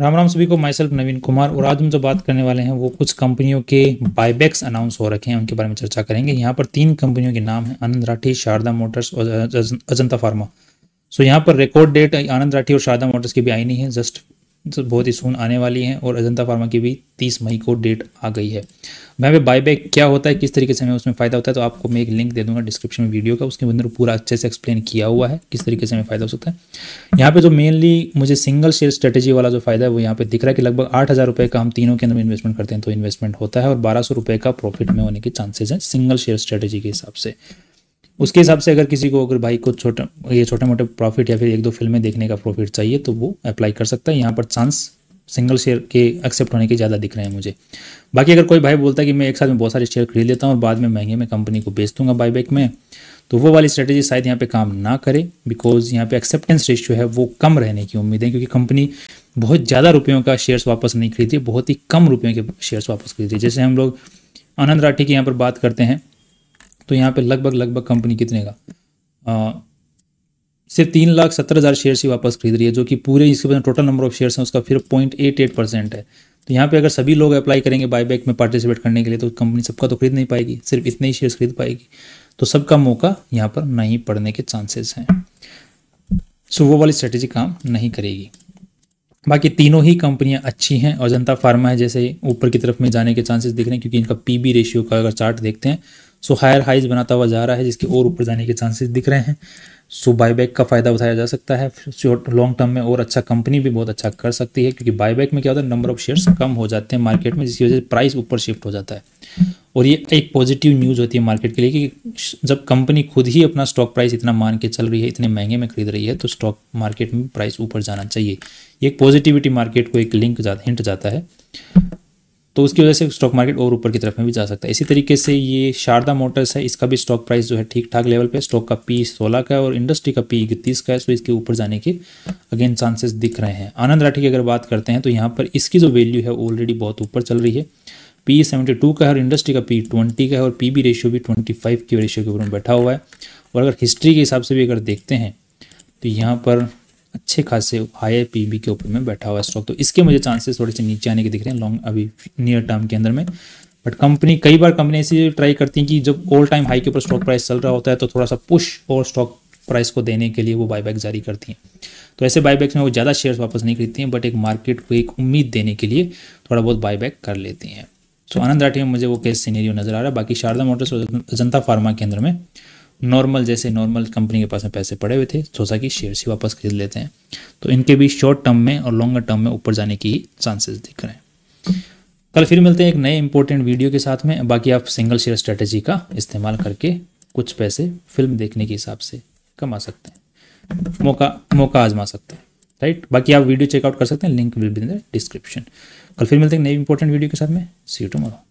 राम राम सभी को my self नवीन कुमार और आज हम जो बात करने वाले हैं वो कुछ कंपनियों के बायबैक्स अनाउंस हो रखे हैं उनके बारे में चर्चा करेंगे यहाँ पर तीन कंपनियों के नाम हैं आनंद राठी शारदा मोटर्स और अजंता फार्मा सो यहाँ पर रिकॉर्ड डेट आनंद राठी और शारदा मोटर्स की भी आई नहीं है जस्ट तो बहुत ही सुन आने वाली हैं और अजंता फार्मा की भी तीस मई को डेट आ गई है मैं भी बायबैक क्या होता है किस तरीके से हमें उसमें फ़ायदा होता है तो आपको मैं एक लिंक दे दूंगा डिस्क्रिप्शन में वीडियो का उसके अंदर पूरा अच्छे से एक्सप्लेन किया हुआ है किस तरीके से हमें फ़ायदा हो सकता है यहाँ पर जो मेनली मुझे सिंगल शेयर स्ट्रेटेजी वाला जो फ़ायदा है वो यहाँ पे दिख रहा है कि लगभग आठ हज़ार रुपये का हम तीनों के अंदर इन्वेस्टमेंट करते हैं तो इन्वेस्टमेंट होता है और बारह सौ का प्रॉफिट में होने के चांसेज हैं सिंगल शेयर स्ट्रेटेजी के हिसाब से उसके हिसाब से अगर किसी को अगर भाई को छोटा ये छोटे मोटे प्रॉफिट या फिर एक दो फिल्में देखने का प्रॉफिट चाहिए तो वो अप्लाई कर सकता है यहाँ पर चांस सिंगल शेयर के एक्सेप्ट होने के ज़्यादा दिख रहे हैं मुझे बाकी अगर कोई भाई बोलता है कि मैं एक साथ में बहुत सारे शेयर खरीद लेता हूँ और बाद में महंगे में कंपनी को बेच दूंगा बाईबैक में तो वो वाली स्ट्रेटेजी शायद यहाँ पे काम ना करे बिकॉज यहाँ पे एक्सेप्टेंस रेशियो है वो कम रहने की उम्मीद है क्योंकि कंपनी बहुत ज़्यादा रुपयों का शेयर्स वापस नहीं खरीदी बहुत ही कम रुपयों के शेयर्स वापस खरीदी जैसे हम लोग आनंद राठी की यहाँ पर बात करते हैं तो यहाँ पे लगभग लगभग कंपनी कितने का आ, सिर्फ तीन लाख सत्तर हज़ार शेयर ही वापस खरीद रही है जो कि पूरे इसके बाद टोटल नंबर ऑफ शेयर्स हैं उसका फिर पॉइंट एट एट परसेंट है तो यहाँ पे अगर सभी लोग अप्लाई करेंगे बायबैक में पार्टिसिपेट करने के लिए तो कंपनी सबका तो खरीद नहीं पाएगी सिर्फ इतने ही शेयर्स खरीद पाएगी तो सबका मौका यहाँ पर नहीं पड़ने के चांसेस हैं सो वो वाली स्ट्रेटेजी काम नहीं करेगी बाकी तीनों ही कंपनियां अच्छी हैं और जनता फार्मा है जैसे ऊपर की तरफ में जाने के चांसेस दिख रहे हैं क्योंकि इनका पीबी रेशियो का अगर चार्ट देखते हैं सो हायर हाइज बनाता हुआ जा रहा है जिसके और ऊपर जाने के चांसेस दिख रहे हैं सो बायबैक का फ़ायदा उठाया जा सकता है शॉर्ट लॉन्ग टर्म में और अच्छा कंपनी भी बहुत अच्छा कर सकती है क्योंकि बायबैक में क्या होता है नंबर ऑफ शेयर्स कम हो जाते हैं मार्केट में जिसकी वजह से प्राइस ऊपर शिफ्ट हो जाता है और ये एक पॉजिटिव न्यूज़ होती है मार्केट के लिए कि जब कंपनी खुद ही अपना स्टॉक प्राइस इतना मान के चल रही है इतने महंगे में खरीद रही है तो स्टॉक मार्केट में प्राइस ऊपर जाना चाहिए ये एक पॉजिटिविटी मार्केट को एक लिंक जा, हिंट जाता है तो उसकी वजह से स्टॉक मार्केट और ऊपर की तरफ में भी जा सकता है इसी तरीके से ये शारदा मोटर्स है इसका भी स्टॉक प्राइस जो है ठीक ठाक लेवल पे स्टॉक का पी सोलह का है और इंडस्ट्री का पी इकतीस का है सो तो इसके ऊपर जाने के अगेन चांसेस दिख रहे हैं आनंद राठी की अगर बात करते हैं तो यहाँ पर इसकी जो वैल्यू है ऑलरेडी बहुत ऊपर चल रही है पी सेवेंटी टू का है और इंडस्ट्री का पी ट्वेंटी का है और पी बी रेशियो भी ट्वेंटी फाइव रेशियो के ऊपर बैठा हुआ है और अगर हिस्ट्री के हिसाब से भी अगर देखते हैं तो यहाँ पर अच्छे खासे हाई पीबी के ऊपर में बैठा हुआ स्टॉक तो इसके मुझे चांसेस थोड़े से नीचे आने के दिख रहे हैं लॉन्ग अभी नियर टर्म के अंदर में बट कंपनी कई बार कंपनी ऐसी ट्राई करती है कि जब ऑल टाइम हाई के ऊपर स्टॉक प्राइस चल रहा होता है तो थोड़ा सा पुश और स्टॉक प्राइस को देने के लिए वो बायबैक जारी करती हैं तो ऐसे बायबैक्स में वो ज़्यादा शेयर्स वापस नहीं खरीदती हैं बट एक मार्केट को एक उम्मीद देने के लिए थोड़ा बहुत बायबैक कर लेती हैं सो तो so, आनंद राठी में मुझे वो केस सीनेरियो नजर आ रहा है बाकी शारदा मोटर्स और जनता फार्मा के अंदर में नॉर्मल जैसे नॉर्मल कंपनी के पास में पैसे पड़े हुए थे सोचा कि शेयर्स ही वापस खरीद लेते हैं तो इनके भी शॉर्ट टर्म में और लॉन्गर टर्म में ऊपर जाने की चांसेस दिख रहे हैं कल फिर मिलते हैं एक नए इंपॉर्टेंट वीडियो के साथ में बाकी आप सिंगल शेयर स्ट्रेटेजी का इस्तेमाल करके कुछ पैसे फिल्म देखने के हिसाब से कमा सकते हैं मौका मौका आजमा सकते हैं राइट बाकी आप वीडियो चेकआउट कर सकते हैं link will be in the description कल फिर मिलते हैं नई इंपॉर्टेंट वीडियो के साथ में सी यू टुमारो